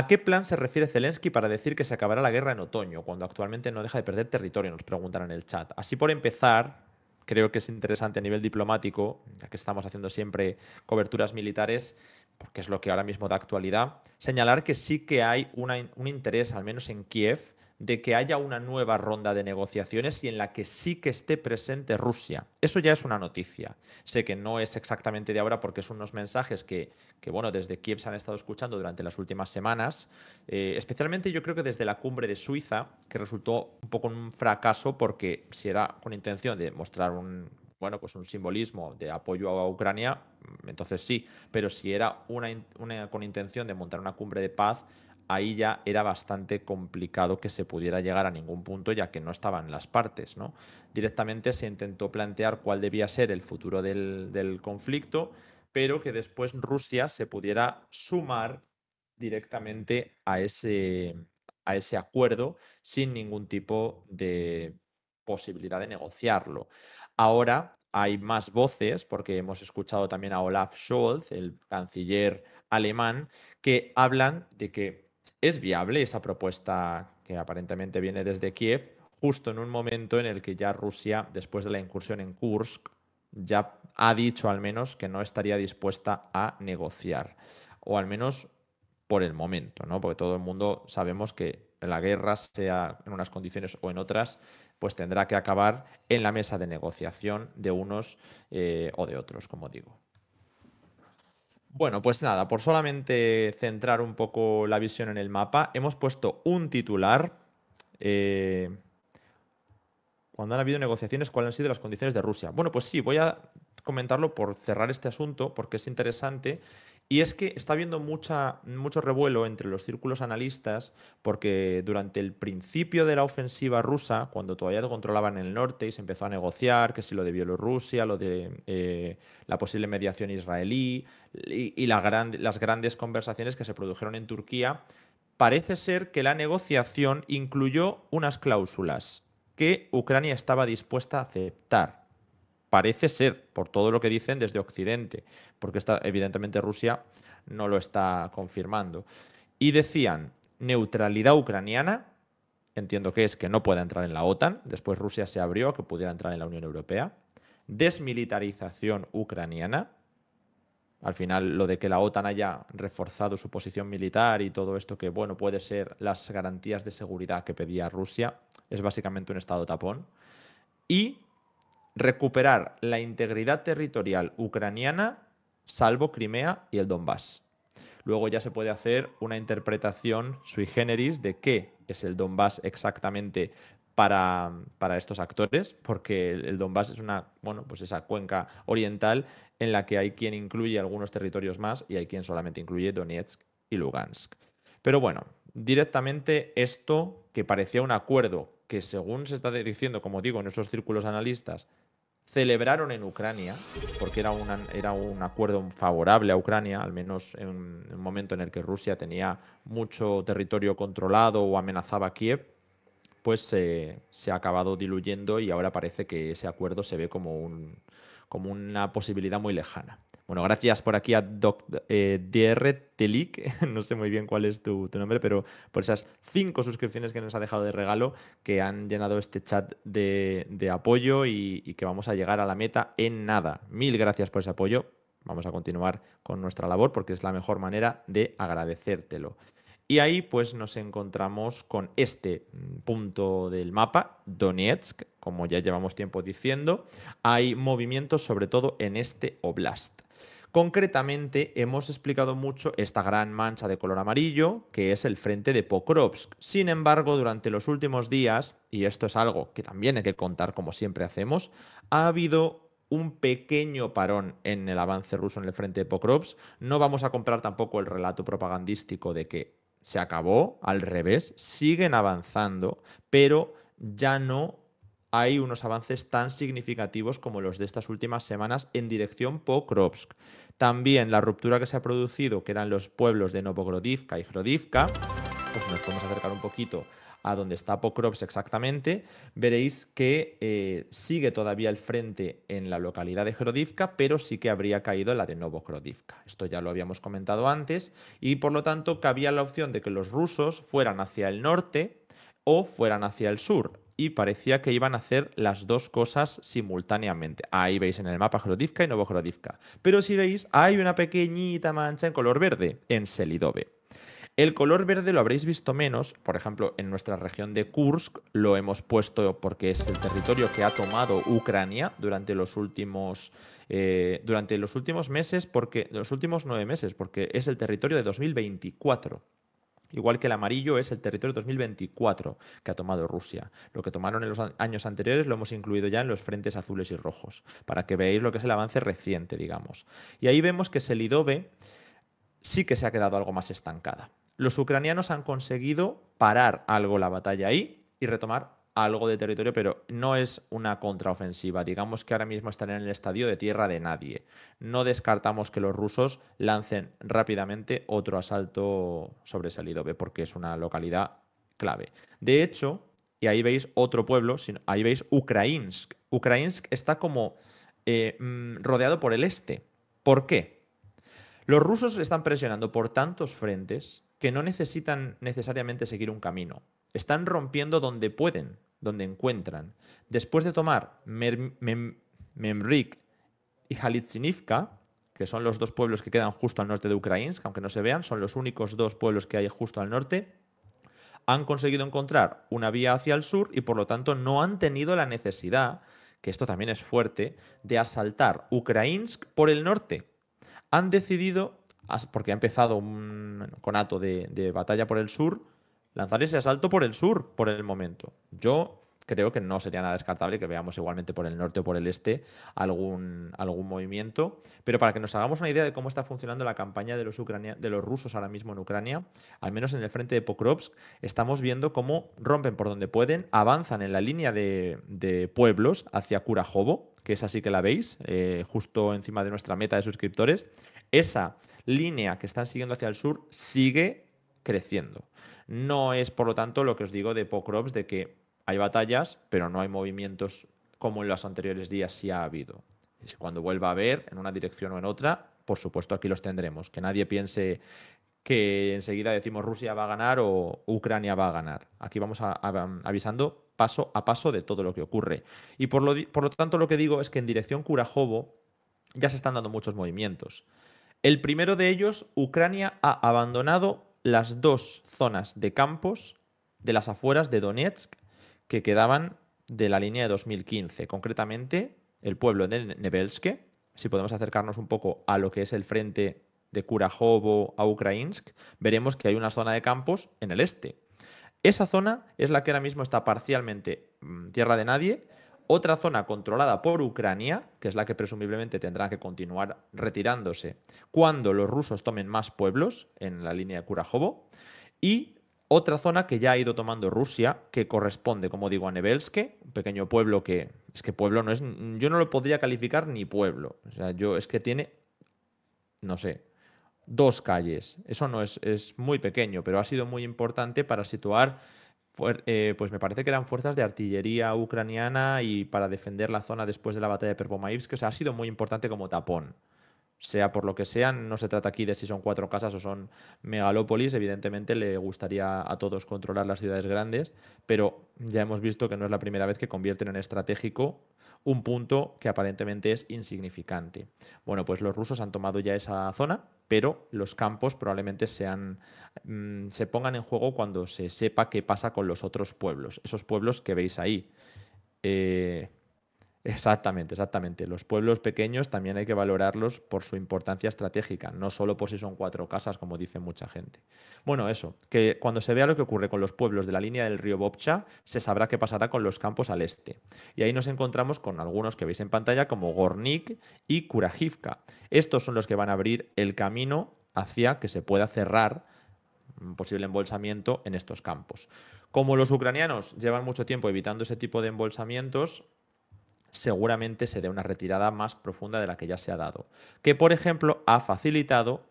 ¿A qué plan se refiere Zelensky para decir que se acabará la guerra en otoño, cuando actualmente no deja de perder territorio? Nos preguntan en el chat. Así por empezar, creo que es interesante a nivel diplomático, ya que estamos haciendo siempre coberturas militares, porque es lo que ahora mismo da actualidad, señalar que sí que hay un interés, al menos en Kiev, de que haya una nueva ronda de negociaciones y en la que sí que esté presente Rusia. Eso ya es una noticia. Sé que no es exactamente de ahora porque son unos mensajes que, que bueno, desde Kiev se han estado escuchando durante las últimas semanas, eh, especialmente yo creo que desde la cumbre de Suiza, que resultó un poco un fracaso porque si era con intención de mostrar un bueno, pues un simbolismo de apoyo a Ucrania, entonces sí, pero si era una, con intención de montar una cumbre de paz, ahí ya era bastante complicado que se pudiera llegar a ningún punto ya que no estaban las partes. ¿no? Directamente se intentó plantear cuál debía ser el futuro del, conflicto, pero que después Rusia se pudiera sumar directamente a ese, a ese acuerdo sin ningún tipo de posibilidad de negociarlo. Ahora hay más voces, porque hemos escuchado también a Olaf Scholz, el canciller alemán, que hablan de que ¿Es viable esa propuesta que aparentemente viene desde Kiev, justo en un momento en el que ya Rusia, después de la incursión en Kursk, ya ha dicho al menos que no estaría dispuesta a negociar? O al menos por el momento, ¿no? Porque todo el mundo sabemos que la guerra, sea en unas condiciones o en otras, pues tendrá que acabar en la mesa de negociación de unos eh, o de otros, como digo. Bueno, pues nada, por solamente centrar un poco la visión en el mapa, hemos puesto un titular. Eh, cuando han habido negociaciones, ¿cuáles han sido las condiciones de Rusia? Bueno, pues sí, voy a comentarlo por cerrar este asunto, porque es interesante y es que está habiendo mucho revuelo entre los círculos analistas porque durante el principio de la ofensiva rusa, cuando todavía controlaban el norte y se empezó a negociar, que si lo de Bielorrusia, lo de eh, la posible mediación israelí y, las grandes conversaciones que se produjeron en Turquía, parece ser que la negociación incluyó unas cláusulas que Ucrania estaba dispuesta a aceptar. Parece ser, por todo lo que dicen desde Occidente, porque está, evidentemente Rusia no lo está confirmando. Y decían, neutralidad ucraniana, entiendo que es que no pueda entrar en la OTAN, después Rusia se abrió a que pudiera entrar en la Unión Europea, desmilitarización ucraniana, al final lo de que la OTAN haya reforzado su posición militar y todo esto que, bueno, puede ser las garantías de seguridad que pedía Rusia, es básicamente un estado tapón, y recuperar la integridad territorial ucraniana, salvo Crimea y el Donbass. Luego ya se puede hacer una interpretación sui generis de qué es el Donbass exactamente para, para, estos actores, porque el, Donbass es una, bueno, pues esa cuenca oriental en la que hay quien incluye algunos territorios más y hay quien solamente incluye Donetsk y Lugansk. Pero bueno, directamente esto que parecía un acuerdo que según se está diciendo, como digo, en esos círculos analistas, celebraron en Ucrania, porque era, una, era un acuerdo favorable a Ucrania, al menos en un momento en el que Rusia tenía mucho territorio controlado o amenazaba a Kiev, pues se ha acabado diluyendo y ahora parece que ese acuerdo se ve como, un, como una posibilidad muy lejana. Bueno, gracias por aquí a DR eh, Telic, no sé muy bien cuál es tu, nombre, pero por esas cinco suscripciones que nos ha dejado de regalo, que han llenado este chat de, apoyo y, y que vamos a llegar a la meta en nada. Mil gracias por ese apoyo. Vamos a continuar con nuestra labor porque es la mejor manera de agradecértelo. Y ahí pues nos encontramos con este punto del mapa, Donetsk, como ya llevamos tiempo diciendo. Hay movimientos sobre todo en este oblast. Concretamente, hemos explicado mucho esta gran mancha de color amarillo, que es el frente de Pokrovsk. Sin embargo, durante los últimos días, y esto es algo que también hay que contar como siempre hacemos, ha habido un pequeño parón en el avance ruso en el frente de Pokrovsk. No vamos a comprar tampoco el relato propagandístico de que se acabó, al revés, siguen avanzando, pero ya no hay unos avances tan significativos como los de estas últimas semanas en dirección Pokrovsk. También la ruptura que se ha producido, que eran los pueblos de Novogrodivka y Hrodivka, pues nos podemos acercar un poquito a donde está Pokrovsk exactamente, veréis que eh, sigue todavía el frente en la localidad de Hrodivka, pero sí que habría caído la de Novogrodivka. Esto ya lo habíamos comentado antes, y por lo tanto cabía la opción de que los rusos fueran hacia el norte o fueran hacia el sur y parecía que iban a hacer las dos cosas simultáneamente. Ahí veis en el mapa Jorodivka y Novo Jorodivka. Pero si veis, hay una pequeñita mancha en color verde en Selidove. El color verde lo habréis visto menos, por ejemplo, en nuestra región de Kursk lo hemos puesto porque es el territorio que ha tomado Ucrania durante los últimos eh, durante los últimos meses, porque los últimos nueve meses, porque es el territorio de 2024. Igual que el amarillo es el territorio 2024 que ha tomado Rusia. Lo que tomaron en los años anteriores lo hemos incluido ya en los frentes azules y rojos, para que veáis lo que es el avance reciente, digamos. Y ahí vemos que Selidove sí que se ha quedado algo más estancada. Los ucranianos han conseguido parar algo la batalla ahí y retomar algo de territorio, pero no es una contraofensiva. Digamos que ahora mismo están en el estadio de tierra de nadie. No descartamos que los rusos lancen rápidamente otro asalto sobre porque es una localidad clave. De hecho, y ahí veis otro pueblo, ahí veis Ukrainsk. Ukrainsk está como eh, mm, rodeado por el este. ¿Por qué? Los rusos están presionando por tantos frentes que no necesitan necesariamente seguir un camino. Están rompiendo donde pueden donde encuentran, después de tomar Memrik y Halitsinivka, que son los dos pueblos que quedan justo al norte de Ukrainsk, aunque no se vean, son los únicos dos pueblos que hay justo al norte, han conseguido encontrar una vía hacia el sur y por lo tanto no han tenido la necesidad, que esto también es fuerte, de asaltar Ukrainsk por el norte. Han decidido, porque ha empezado un conato de batalla por el sur, lanzar ese asalto por el sur por el momento. Yo creo que no sería nada descartable que veamos igualmente por el norte o por el este algún, algún movimiento. Pero para que nos hagamos una idea de cómo está funcionando la campaña de los, de los rusos ahora mismo en Ucrania, al menos en el frente de Pokrovsk, estamos viendo cómo rompen por donde pueden, avanzan en la línea de, pueblos hacia Kurajovo, que es así que la veis, eh, justo encima de nuestra meta de suscriptores. Esa línea que están siguiendo hacia el sur sigue creciendo. No es, por lo tanto, lo que os digo de Pokrops, de que hay batallas, pero no hay movimientos como en los anteriores días sí ha habido. Cuando vuelva a haber en una dirección o en otra, por supuesto aquí los tendremos. Que nadie piense que enseguida decimos Rusia va a ganar o Ucrania va a ganar. Aquí vamos avisando paso a paso de todo lo que ocurre. Y por lo, tanto lo que digo es que en dirección Curajovo ya se están dando muchos movimientos. El primero de ellos, Ucrania ha abandonado las dos zonas de campos de las afueras de Donetsk que quedaban de la línea de 2015, concretamente el pueblo de Nebelske, si podemos acercarnos un poco a lo que es el frente de Kurajovo a Ukrainsk, veremos que hay una zona de campos en el este. Esa zona es la que ahora mismo está parcialmente mm, tierra de nadie, otra zona controlada por Ucrania, que es la que presumiblemente tendrá que continuar retirándose cuando los rusos tomen más pueblos en la línea de Kurajovo, y otra zona que ya ha ido tomando Rusia, que corresponde, como digo, a Nebelske, un pequeño pueblo que es que pueblo no es, yo no lo podría calificar ni pueblo, o sea, yo es que tiene, no sé, dos calles, eso no es, es muy pequeño, pero ha sido muy importante para situar eh, pues me parece que eran fuerzas de artillería ucraniana y para defender la zona después de la batalla de Pervomaivsk, que ha sido muy importante como tapón. Sea por lo que sean, no se trata aquí de si son cuatro casas o son megalópolis, evidentemente le gustaría a todos controlar las ciudades grandes, pero ya hemos visto que no es la primera vez que convierten en estratégico un punto que aparentemente es insignificante. Bueno, pues los rusos han tomado ya esa zona, pero los campos probablemente sean, mm, se pongan en juego cuando se sepa qué pasa con los otros pueblos, esos pueblos que veis ahí. Eh, Exactamente, exactamente. Los pueblos pequeños también hay que valorarlos por su importancia estratégica, no solo por si son cuatro casas, como dice mucha gente. Bueno, eso, que cuando se vea lo que ocurre con los pueblos de la línea del río Bobcha, se sabrá qué pasará con los campos al este. Y ahí nos encontramos con algunos que veis en pantalla, como Gornik y Kurajivka. Estos son los que van a abrir el camino hacia que se pueda cerrar un posible embolsamiento en estos campos. Como los ucranianos llevan mucho tiempo evitando ese tipo de embolsamientos, seguramente se dé una retirada más profunda de la que ya se ha dado, que por ejemplo ha facilitado,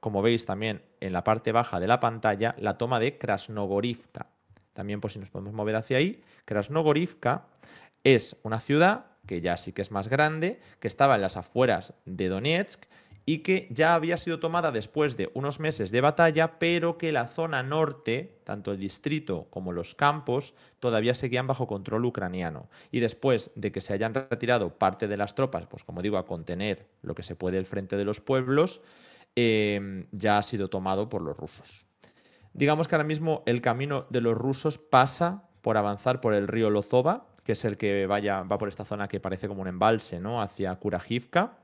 como veis también en la parte baja de la pantalla, la toma de Krasnogorivka. También por pues, si nos podemos mover hacia ahí, Krasnogorivka es una ciudad que ya sí que es más grande, que estaba en las afueras de Donetsk y que ya había sido tomada después de unos meses de batalla, pero que la zona norte, tanto el distrito como los campos, todavía seguían bajo control ucraniano. Y después de que se hayan retirado parte de las tropas, pues como digo, a contener lo que se puede el frente de los pueblos, em, ya ha sido tomado por los rusos. Digamos que ahora mismo el camino de los rusos pasa por avanzar por el río Lozova, que es el que vaya, va por esta zona que parece como un embalse, ¿no? Hacia Kurajivka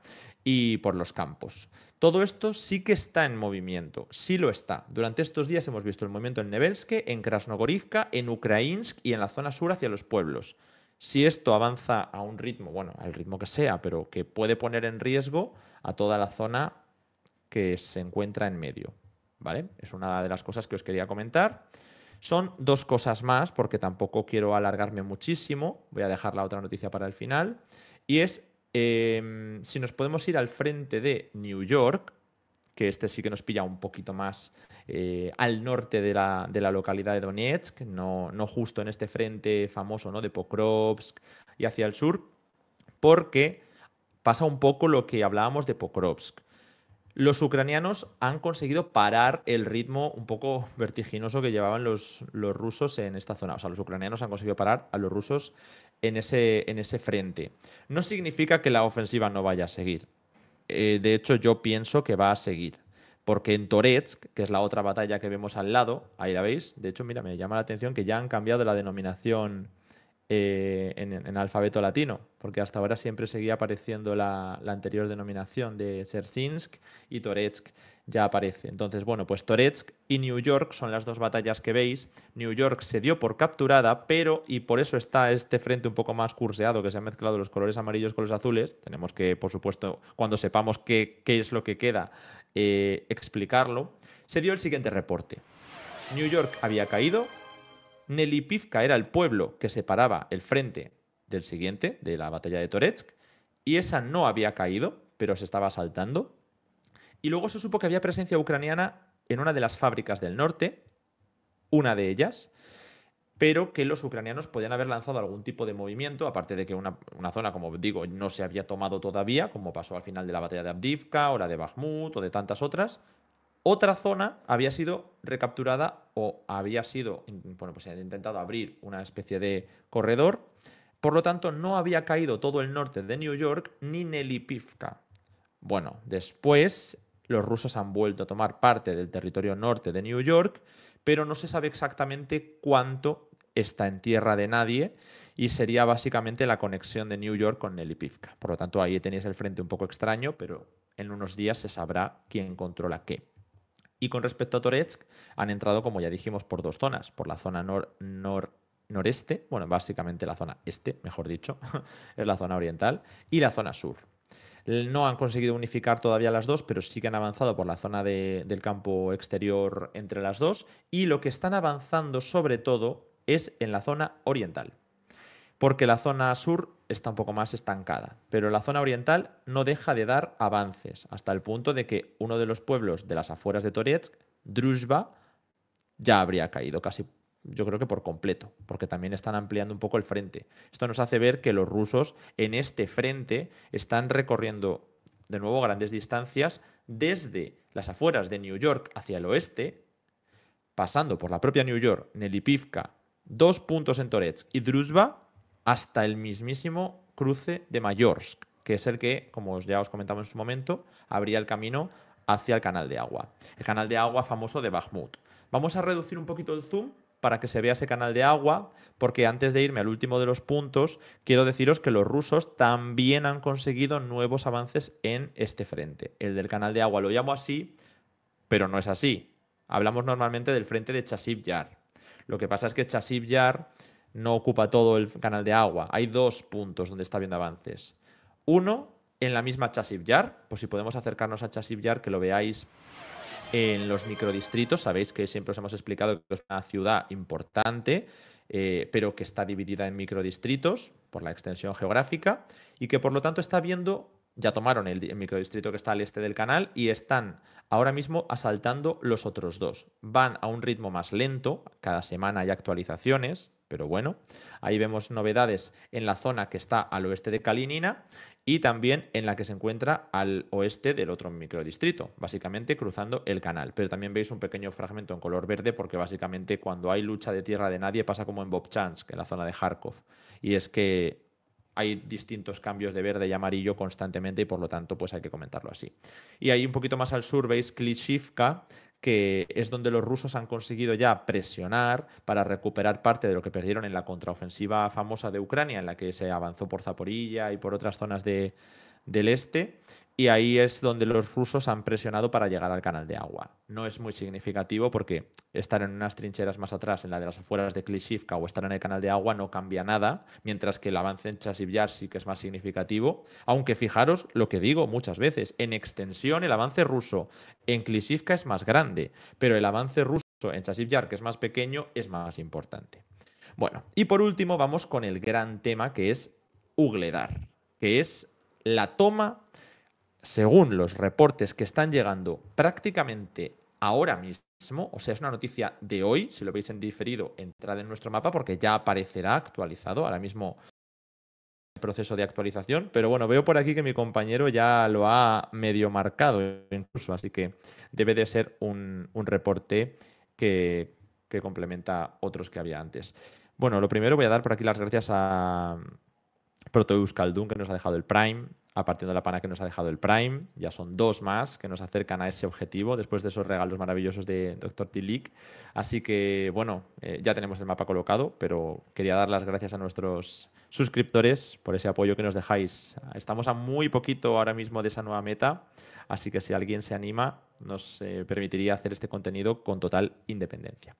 y por los campos. Todo esto sí que está en movimiento, sí lo está. Durante estos días hemos visto el movimiento en Nevelsk, en Krasnogorivka, en Ukrainsk y en la zona sur hacia los pueblos. Si esto avanza a un ritmo, bueno, al ritmo que sea, pero que puede poner en riesgo a toda la zona que se encuentra en medio, ¿vale? Es una de las cosas que os quería comentar. Son dos cosas más, porque tampoco quiero alargarme muchísimo, voy a dejar la otra noticia para el final, y es Em, si nos podemos ir al frente de New York, que este sí que nos pilla un poquito más eh, al norte de la, localidad de Donetsk, no, no, justo en este frente famoso ¿no? de Pokrovsk y hacia el sur, porque pasa un poco lo que hablábamos de Pokrovsk los ucranianos han conseguido parar el ritmo un poco vertiginoso que llevaban los, rusos en esta zona. O sea, los ucranianos han conseguido parar a los rusos en ese, en ese frente. No significa que la ofensiva no vaya a seguir. Eh, de hecho, yo pienso que va a seguir. Porque en Toretsk, que es la otra batalla que vemos al lado, ahí la veis, de hecho, mira, me llama la atención que ya han cambiado la denominación eh, en, alfabeto latino, porque hasta ahora siempre seguía apareciendo la, anterior denominación de Sersinsk y Toretsk ya aparece. Entonces, bueno, pues Toretsk y New York son las dos batallas que veis. New York se dio por capturada, pero, y por eso está este frente un poco más curseado, que se han mezclado los colores amarillos con los azules. Tenemos que, por supuesto, cuando sepamos qué, es lo que queda, eh, explicarlo. Se dio el siguiente reporte. New York había caído, Nelipivka era el pueblo que separaba el frente del siguiente, de la batalla de Toretsk, y esa no había caído, pero se estaba asaltando. Y luego se supo que había presencia ucraniana en una de las fábricas del norte, una de ellas, pero que los ucranianos podían haber lanzado algún tipo de movimiento, aparte de que una, una, zona, como digo, no se había tomado todavía, como pasó al final de la batalla de Abdivka o la de Bakhmut o de tantas otras, otra zona había sido recapturada o había sido, bueno, pues se intentado abrir una especie de corredor. Por lo tanto, no había caído todo el norte de New York ni Nelipivka. Bueno, después los rusos han vuelto a tomar parte del territorio norte de New York, pero no se sabe exactamente cuánto está en tierra de nadie y sería básicamente la conexión de New York con Nelipivka. Por lo tanto, ahí tenéis el frente un poco extraño, pero en unos días se sabrá quién controla qué. Y con respecto a Toretsk, han entrado, como ya dijimos, por dos zonas, por la zona noreste, bueno, básicamente la zona este, mejor dicho, es la zona oriental, y la zona sur. No han conseguido unificar todavía las dos, pero sí que han avanzado por la zona del campo exterior entre las dos, y lo que están avanzando sobre todo es en la zona oriental, porque la zona sur está un poco más estancada, pero la zona oriental no deja de dar avances, hasta el punto de que uno de los pueblos de las afueras de Toretsk, Druzhba, ya habría caído casi, yo creo que por completo, porque también están ampliando un poco el frente. Esto nos hace ver que los rusos en este frente están recorriendo de nuevo grandes distancias desde las afueras de New York hacia el oeste, pasando por la propia New York, Nelipivka, dos puntos en Toretsk y Druzhba, hasta el mismísimo cruce de Mayorsk, que es el que, como ya os comentamos en su momento, abría el camino hacia el canal de agua, el canal de agua famoso de Bakhmut. Vamos a reducir un poquito el zoom para que se vea ese canal de agua, porque antes de irme al último de los puntos, quiero deciros que los rusos también han conseguido nuevos avances en este frente. El del canal de agua lo llamo así, pero no es así. Hablamos normalmente del frente de Chasiv Yar. Lo que pasa es que Chasiv Yar no ocupa todo el canal de agua. Hay dos puntos donde está viendo avances. Uno, en la misma Yar. pues si podemos acercarnos a Yar, que lo veáis en los microdistritos, sabéis que siempre os hemos explicado que es una ciudad importante, eh, pero que está dividida en microdistritos por la extensión geográfica y que por lo tanto está viendo ya tomaron el, el, microdistrito que está al este del canal y están ahora mismo asaltando los otros dos. Van a un ritmo más lento, cada semana hay actualizaciones, pero bueno. Ahí vemos novedades en la zona que está al oeste de Kalinina y también en la que se encuentra al oeste del otro microdistrito, básicamente cruzando el canal. Pero también veis un pequeño fragmento en color verde porque básicamente cuando hay lucha de tierra de nadie pasa como en Bobchansk, en la zona de Kharkov. Y es que hay distintos cambios de verde y amarillo constantemente y por lo tanto pues hay que comentarlo así. Y ahí un poquito más al sur veis Klitschivka, que es donde los rusos han conseguido ya presionar para recuperar parte de lo que perdieron en la contraofensiva famosa de Ucrania, en la que se avanzó por Zaporilla y por otras zonas del este y ahí es donde los rusos han presionado para llegar al canal de agua. No es muy significativo porque estar en unas trincheras más atrás, en la de las afueras de Klishivka o estar en el canal de agua no cambia nada, mientras que el avance en Chasivyar sí que es más significativo, aunque fijaros lo que digo muchas veces, en extensión el avance ruso en Klishivka es más grande, pero el avance ruso en Chasivyar, que es más pequeño, es más importante. Bueno, y por último vamos con el gran tema que es Ugledar, que es la toma según los reportes que están llegando prácticamente ahora mismo, o sea, es una noticia de hoy, si lo veis en diferido, entrad en nuestro mapa porque ya aparecerá actualizado, ahora mismo el proceso de actualización, pero bueno, veo por aquí que mi compañero ya lo ha medio marcado incluso, así que debe de ser un, reporte que, complementa otros que había antes. Bueno, lo primero voy a dar por aquí las gracias a, Proto Euskaldun, que nos ha dejado el Prime, a partir de la pana que nos ha dejado el Prime. Ya son dos más que nos acercan a ese objetivo después de esos regalos maravillosos de Dr. Tilik. Así que, bueno, eh, ya tenemos el mapa colocado, pero quería dar las gracias a nuestros suscriptores por ese apoyo que nos dejáis. Estamos a muy poquito ahora mismo de esa nueva meta, así que si alguien se anima, nos eh, permitiría hacer este contenido con total independencia.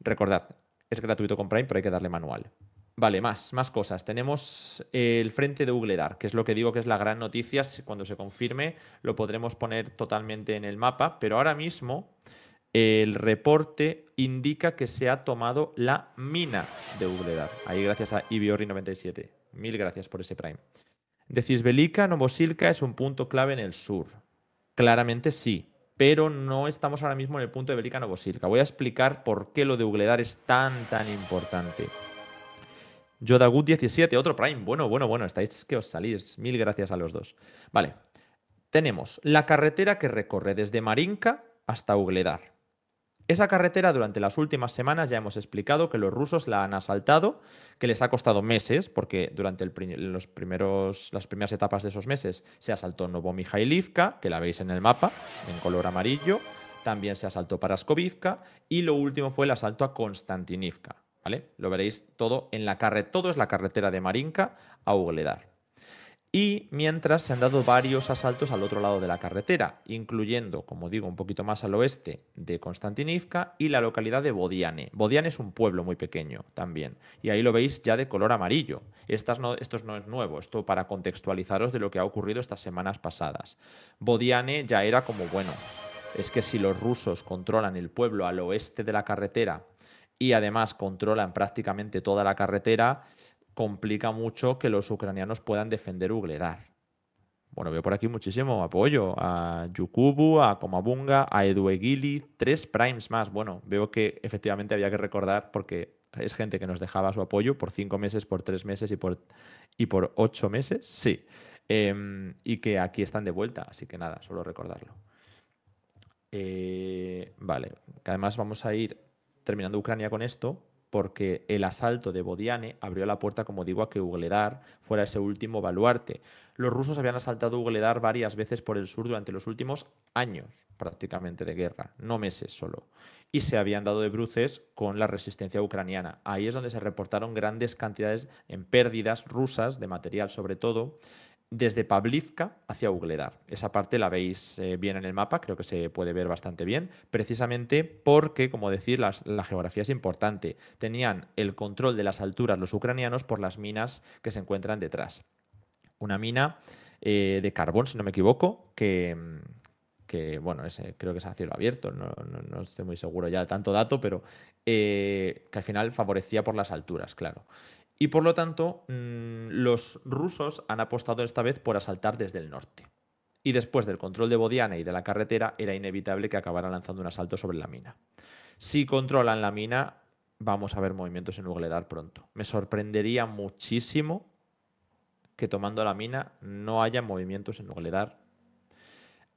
Recordad, es gratuito con Prime, pero hay que darle manual. Vale, más, más cosas. Tenemos eh, el frente de Ugledar, que es lo que digo que es la gran noticia. Cuando se confirme, lo podremos poner totalmente en el mapa. Pero ahora mismo el reporte indica que se ha tomado la mina de Ugledar. Ahí gracias a Ibiori97. Mil gracias por ese Prime. Decís, Belica Novosilka es un punto clave en el sur. Claramente sí, pero no estamos ahora mismo en el punto de Belica Novosilka. Voy a explicar por qué lo de Ugledar es tan, tan importante. Yodagut17, otro Prime. Bueno, bueno, bueno, estáis que os salís. Mil gracias a los dos. Vale. Tenemos la carretera que recorre desde Marinka hasta Ugledar. Esa carretera durante las últimas semanas ya hemos explicado que los rusos la han asaltado, que les ha costado meses, porque durante los primeros, las primeras etapas de esos meses se asaltó Novomijailivka, que la veis en el mapa, en color amarillo, también se asaltó Paraskovivka y lo último fue el asalto a Konstantinivka. Lo veréis todo en la carretera, todo es la carretera de Marinka a Ugledar. Y mientras se han dado varios asaltos al otro lado de la carretera, incluyendo, como digo, un poquito más al oeste de Konstantinivka y la localidad de Bodiane. Bodiane es un pueblo muy pequeño también, y ahí lo veis ya de color amarillo. Estas no, esto no es nuevo, esto para contextualizaros de lo que ha ocurrido estas semanas pasadas. Bodiane ya era como, bueno, es que si los rusos controlan el pueblo al oeste de la carretera y además controlan prácticamente toda la carretera, complica mucho que los ucranianos puedan defender Ugledar. Bueno, veo por aquí muchísimo apoyo a Yukubu, a Komabunga, a Eduegili, tres primes más. Bueno, veo que efectivamente había que recordar porque es gente que nos dejaba su apoyo por cinco meses, por tres meses y por, y por ocho meses, sí. Em, y que aquí están de vuelta, así que nada, solo recordarlo. Eh, vale que además vamos a ir terminando Ucrania con esto, porque el asalto de Bodiane abrió la puerta, como digo, a que Ugledar fuera ese último baluarte. Los rusos habían asaltado Ugledar varias veces por el sur durante los últimos años prácticamente de guerra, no meses solo, y se habían dado de bruces con la resistencia ucraniana. Ahí es donde se reportaron grandes cantidades en pérdidas rusas, de material sobre todo, desde Pavlivka hacia Ugledar. Esa parte la veis eh, bien en el mapa, creo que se puede ver bastante bien, precisamente porque, como decir, la geografía es importante. Tenían el control de las alturas los ucranianos por las minas que se encuentran detrás. Una mina eh, de carbón, si no me equivoco, que, mm, bueno, creo que es a cielo abierto, no, estoy muy seguro ya de tanto dato, pero eh, que al final favorecía por las alturas, claro. Y por lo tanto, mm, los rusos han apostado esta vez por asaltar desde el norte. Y después del control de Bodiana y de la carretera, era inevitable que acabara lanzando un asalto sobre la mina. Si controlan la mina, vamos a ver movimientos en Ugledar pronto. Me sorprendería muchísimo que tomando la mina no haya movimientos en Ugledar.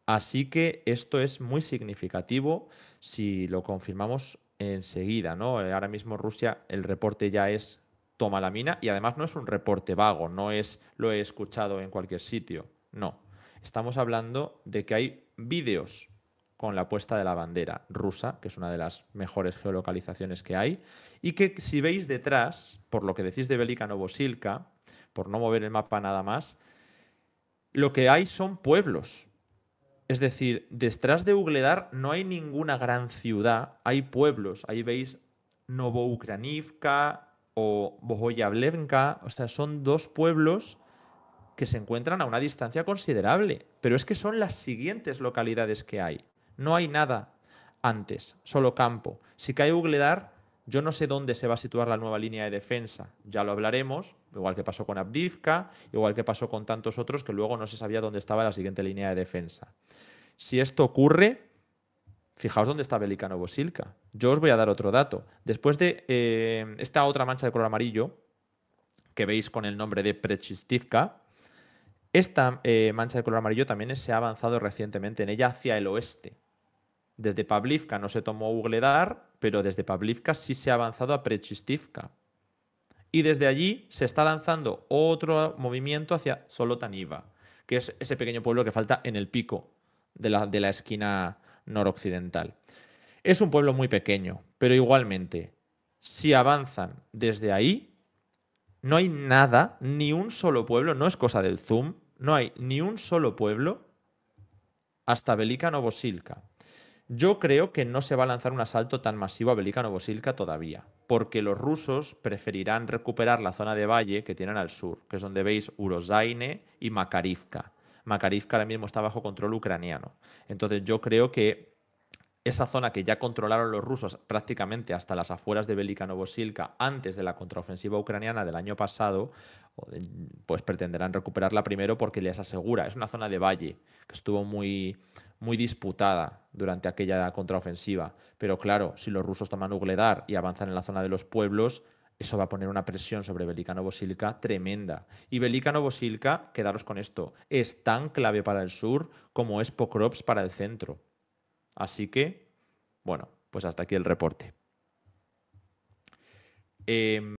Así que esto es muy significativo si lo confirmamos enseguida, ¿no? Ahora mismo Rusia, el reporte ya es toma la mina y además no es un reporte vago, no es lo he escuchado en cualquier sitio, no. Estamos hablando de que hay vídeos con la puesta de la bandera rusa, que es una de las mejores geolocalizaciones que hay, y que si veis detrás, por lo que decís de Belika Novosilka, por no mover el mapa nada más, lo que hay son pueblos. Es decir, detrás de Ugledar no hay ninguna gran ciudad, hay pueblos. Ahí veis Novoukranivka o Bojoya o sea, son dos pueblos que se encuentran a una distancia considerable, pero es que son las siguientes localidades que hay. No hay nada antes, solo campo. Si cae Ugledar, yo no sé dónde se va a situar la nueva línea de defensa, ya lo hablaremos, igual que pasó con Abdivka, igual que pasó con tantos otros que luego no se sabía dónde estaba la siguiente línea de defensa. Si esto ocurre, Fijaos dónde está Belica Novosilka. Yo os voy a dar otro dato. Después de eh, esta otra mancha de color amarillo, que veis con el nombre de Prechistivka, esta eh, mancha de color amarillo también se ha avanzado recientemente en ella hacia el oeste. Desde Pavlivka no se tomó Ugledar, pero desde Pavlivka sí se ha avanzado a Prechistivka. Y desde allí se está lanzando otro movimiento hacia Solotaniva, que es ese pequeño pueblo que falta en el pico de la, de la esquina noroccidental. Es un pueblo muy pequeño, pero igualmente, si avanzan desde ahí, no hay nada, ni un solo pueblo, no es cosa del Zoom, no hay ni un solo pueblo hasta Belika Novosilka. Yo creo que no se va a lanzar un asalto tan masivo a Belika Novosilka todavía, porque los rusos preferirán recuperar la zona de valle que tienen al sur, que es donde veis Urozaine y Makarivka. Makarivka ahora mismo está bajo control ucraniano. Entonces yo creo que esa zona que ya controlaron los rusos prácticamente hasta las afueras de Belika Novosilka antes de la contraofensiva ucraniana del año pasado, pues pretenderán recuperarla primero porque les asegura, es una zona de valle que estuvo muy, muy disputada durante aquella contraofensiva, pero claro, si los rusos toman Ugledar y avanzan en la zona de los pueblos, eso va a poner una presión sobre Belicano Novosilka tremenda. Y belicano Novosilka quedaros con esto, es tan clave para el sur como es Pocrops para el centro. Así que, bueno, pues hasta aquí el reporte. Em,